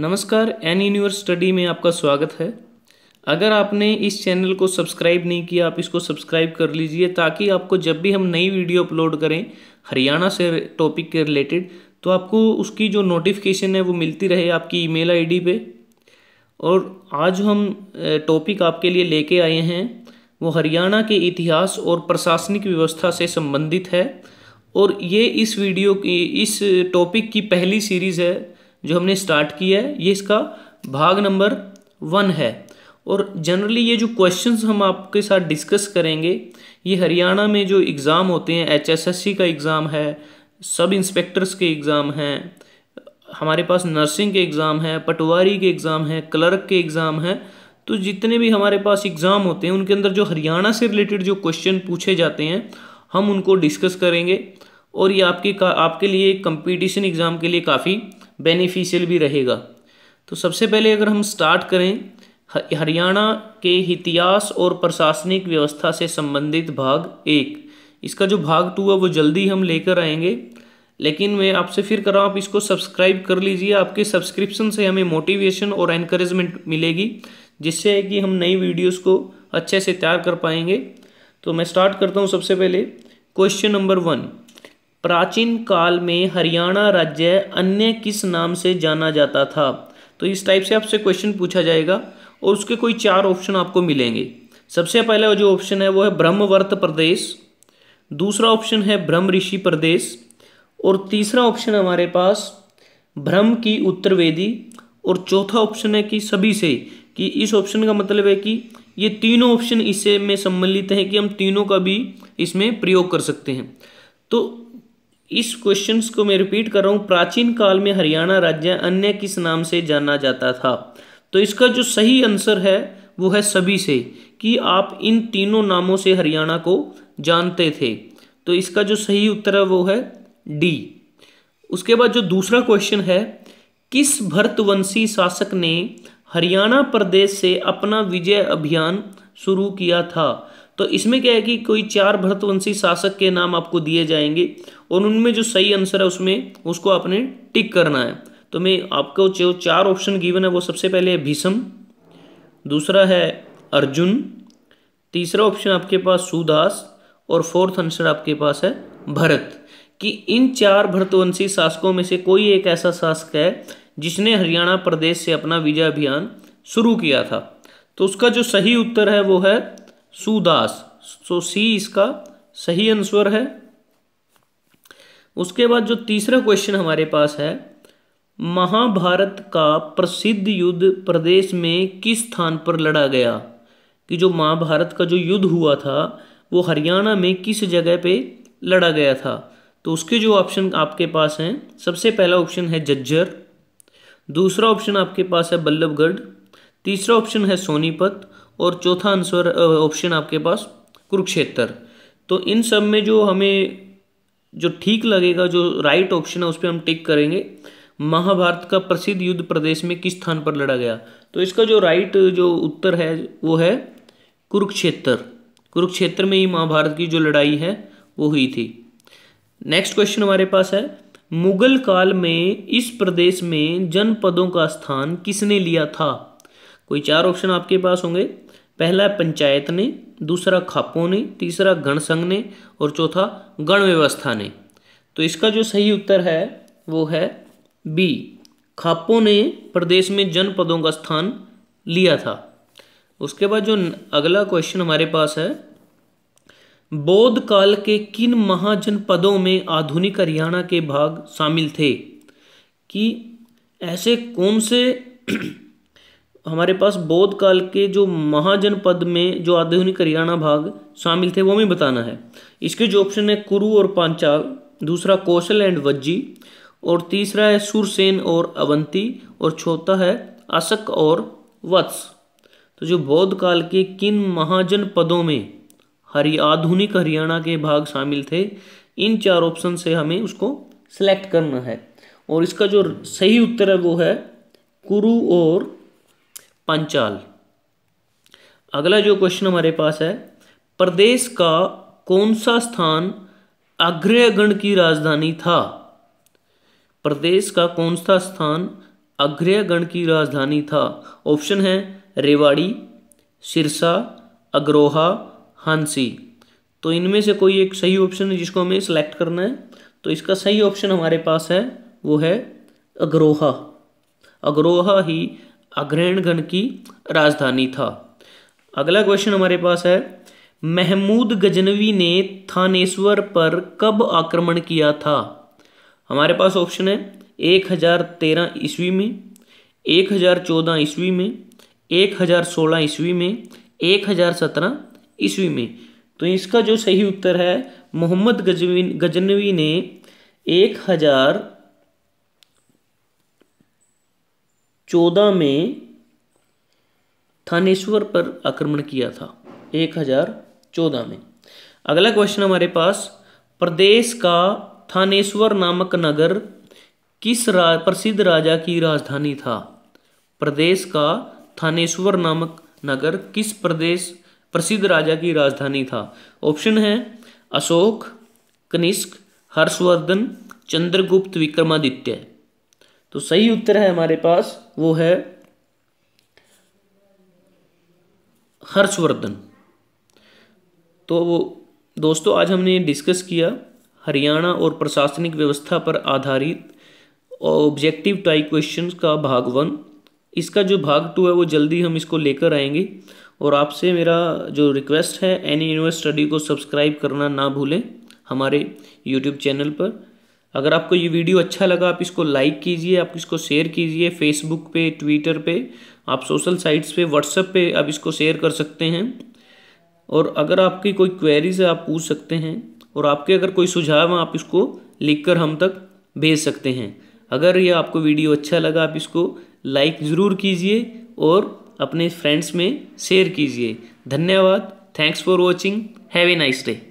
नमस्कार N universe study में आपका स्वागत है अगर आपने इस चैनल को सब्सक्राइब नहीं किया आप इसको सब्सक्राइब कर लीजिए ताकि आपको जब भी हम नई वीडियो अपलोड करें हरियाणा से टॉपिक के रिलेटेड तो आपको उसकी जो नोटिफिकेशन है वो मिलती रहे आपकी ईमेल आईडी पे और आज हम टॉपिक आपके लिए लेके आए हैं वो हरियाणा के इतिहास और प्रशासनिक व्यवस्था से संबंधित है और ये इस वीडियो की इस टॉपिक की पहली सीरीज़ है जो हमने स्टार्ट किया है ये इसका भाग नंबर वन है और जनरली ये जो क्वेश्चंस हम आपके साथ डिस्कस करेंगे ये हरियाणा में जो एग्ज़ाम होते हैं एचएसएससी का एग्ज़ाम है सब इंस्पेक्टर्स के एग्ज़ाम हैं हमारे पास नर्सिंग के एग्ज़ाम हैं पटवारी के एग्ज़ाम हैं क्लर्क के एग्ज़ाम हैं तो जितने भी हमारे पास एग्ज़ाम होते हैं उनके अंदर जो हरियाणा से रिलेटेड जो क्वेश्चन पूछे जाते हैं हम उनको डिस्कस करेंगे और ये आपके का, आपके लिए कंपटीशन एग्ज़ाम के लिए काफ़ी बेनिफिशियल भी रहेगा तो सबसे पहले अगर हम स्टार्ट करें हरियाणा के इतिहास और प्रशासनिक व्यवस्था से संबंधित भाग एक इसका जो भाग टू है वो जल्दी हम लेकर आएंगे लेकिन मैं आपसे फिर कर रहा हूँ आप इसको सब्सक्राइब कर लीजिए आपके सब्सक्रिप्शन से हमें मोटिवेशन और एनकरेजमेंट मिलेगी जिससे है कि हम नई वीडियोस को अच्छे से तैयार कर पाएंगे तो मैं स्टार्ट करता हूँ सबसे पहले क्वेश्चन नंबर वन प्राचीन काल में हरियाणा राज्य अन्य किस नाम से जाना जाता था तो इस टाइप से आपसे क्वेश्चन पूछा जाएगा और उसके कोई चार ऑप्शन आपको मिलेंगे सबसे पहला जो ऑप्शन है वो है ब्रह्मवर्त प्रदेश दूसरा ऑप्शन है ब्रह्म ऋषि प्रदेश और तीसरा ऑप्शन हमारे पास भ्रम की उत्तरवेदी और चौथा ऑप्शन है कि सभी से कि इस ऑप्शन का मतलब है कि ये तीनों ऑप्शन इससे में सम्मिलित हैं कि हम तीनों का भी इसमें प्रयोग कर सकते हैं तो इस क्वेश्चन को मैं रिपीट कर रहा हूँ प्राचीन काल में हरियाणा राज्य अन्य किस नाम से जाना जाता था तो इसका जो सही आंसर है वो है सभी से कि आप इन तीनों नामों से हरियाणा को जानते थे तो इसका जो सही उत्तर है वो है डी उसके बाद जो दूसरा क्वेश्चन है किस भरतवंशी शासक ने हरियाणा प्रदेश से अपना विजय अभियान शुरू किया था तो इसमें क्या है कि कोई चार भरतवंशी शासक के नाम आपको दिए जाएंगे और उनमें जो सही आंसर है उसमें उसको आपने टिक करना है तो मैं आपको जो चार ऑप्शन गिवन है वो सबसे पहले है भीषम दूसरा है अर्जुन तीसरा ऑप्शन आपके पास सुदास और फोर्थ आंसर आपके पास है भरत कि इन चार भरतवंशी शासकों में से कोई एक ऐसा शासक है जिसने हरियाणा प्रदेश से अपना विजय अभियान शुरू किया था तो उसका जो सही उत्तर है वो है सुदास सो तो सी इसका सही आंसर है उसके बाद जो तीसरा क्वेश्चन हमारे पास है महाभारत का प्रसिद्ध युद्ध प्रदेश में किस स्थान पर लड़ा गया कि जो महाभारत का जो युद्ध हुआ था वो हरियाणा में किस जगह पे लड़ा गया था तो उसके जो ऑप्शन आपके पास हैं सबसे पहला ऑप्शन है जज्जर दूसरा ऑप्शन आपके पास है बल्लभगढ़ तीसरा ऑप्शन है सोनीपत और चौथा आंसर ऑप्शन आपके पास कुरुक्षेत्र तो इन सब में जो हमें जो ठीक लगेगा जो राइट ऑप्शन है उस पर हम टिक करेंगे महाभारत का प्रसिद्ध युद्ध प्रदेश में किस स्थान पर लड़ा गया तो इसका जो राइट जो उत्तर है वो है कुरुक्षेत्र कुरुक्षेत्र में ही महाभारत की जो लड़ाई है वो हुई थी नेक्स्ट क्वेश्चन हमारे पास है मुगल काल में इस प्रदेश में जनपदों का स्थान किसने लिया था कोई चार ऑप्शन आपके पास होंगे पहला पंचायत ने दूसरा खापों ने तीसरा गण संघ ने और चौथा गण व्यवस्था ने तो इसका जो सही उत्तर है वो है बी खापों ने प्रदेश में जनपदों का स्थान लिया था उसके बाद जो अगला क्वेश्चन हमारे पास है बौद्ध काल के किन महाजनपदों में आधुनिक हरियाणा के भाग शामिल थे कि ऐसे कौन से हमारे पास बौद्ध काल के जो महाजनपद में जो आधुनिक हरियाणा भाग शामिल थे वो हमें बताना है इसके जो ऑप्शन है कुरु और पांचाल दूसरा कौशल एंड वज्जी और तीसरा है सुरसेन और अवंती और चौथा है अशक और वत्स तो जो बौद्ध काल के किन महाजन पदों में हरि आधुनिक हरियाणा के भाग शामिल थे इन चार ऑप्शन से हमें उसको सेलेक्ट करना है और इसका जो सही उत्तर है वो है कुरु और पंचाल अगला जो क्वेश्चन हमारे पास है प्रदेश का कौन सा स्थान अग्रयगण की राजधानी था प्रदेश का कौन सा स्थान अग्रयगण की राजधानी था ऑप्शन है रेवाड़ी सिरसा अग्रोहा हांसी तो इनमें से कोई एक सही ऑप्शन है जिसको हमें सेलेक्ट करना है तो इसका सही ऑप्शन हमारे पास है वो है अग्रोहा अग्रोहा ही गण की राजधानी था अगला क्वेश्चन हमारे पास है महमूद गजनवी ने थानेश्वर पर कब आक्रमण किया था हमारे पास ऑप्शन है एक हजार तेरह ईस्वी में एक हजार चौदह ईस्वी में एक हजार सोलह ईस्वी में एक हजार सत्रह ईस्वी में तो इसका जो सही उत्तर है मोहम्मद गजवी गजनवी ने एक हजार चौदह में थानेश्वर पर आक्रमण किया था एक हजार चौदह में अगला क्वेश्चन हमारे पास प्रदेश का थानेश्वर नामक नगर किस रा, प्रसिद्ध राजा की राजधानी था प्रदेश का थानेश्वर नामक नगर किस प्रदेश प्रसिद्ध राजा की राजधानी था ऑप्शन है अशोक कनिष्क हर्षवर्धन चंद्रगुप्त विक्रमादित्य तो सही उत्तर है हमारे पास वो है हर्षवर्धन तो दोस्तों आज हमने डिस्कस किया हरियाणा और प्रशासनिक व्यवस्था पर आधारित ऑब्जेक्टिव टाइप क्वेश्चन का भाग वन इसका जो भाग टू है वो जल्दी हम इसको लेकर आएंगे और आपसे मेरा जो रिक्वेस्ट है एनी यूनिवर्स स्टडी को सब्सक्राइब करना ना भूलें हमारे यूट्यूब चैनल पर अगर आपको ये वीडियो अच्छा लगा आप इसको लाइक कीजिए आप इसको शेयर कीजिए फेसबुक पे ट्विटर पे आप सोशल साइट्स पे व्हाट्सएप पे आप इसको शेयर कर सकते हैं और अगर आपकी कोई क्वेरीज है आप पूछ सकते हैं और आपके अगर कोई सुझाव हैं आप इसको लिखकर हम तक भेज सकते हैं अगर ये आपको वीडियो अच्छा लगा आप इसको लाइक ज़रूर कीजिए और अपने फ्रेंड्स में शेयर कीजिए धन्यवाद thanks for watching have a nice day